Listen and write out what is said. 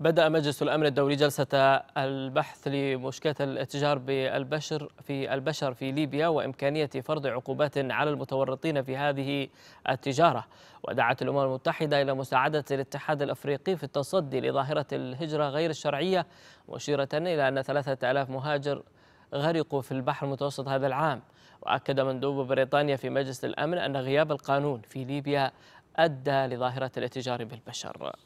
بدأ مجلس الأمن الدولي جلسة البحث لمشكلة الاتجار بالبشر في البشر في ليبيا وإمكانية فرض عقوبات على المتورطين في هذه التجارة ودعت الأمم المتحدة إلى مساعدة الاتحاد الأفريقي في التصدي لظاهرة الهجرة غير الشرعية مشيرة إلى أن ثلاثة ألاف مهاجر غرقوا في البحر المتوسط هذا العام وأكد مندوب بريطانيا في مجلس الأمن أن غياب القانون في ليبيا أدى لظاهرة الاتجار بالبشر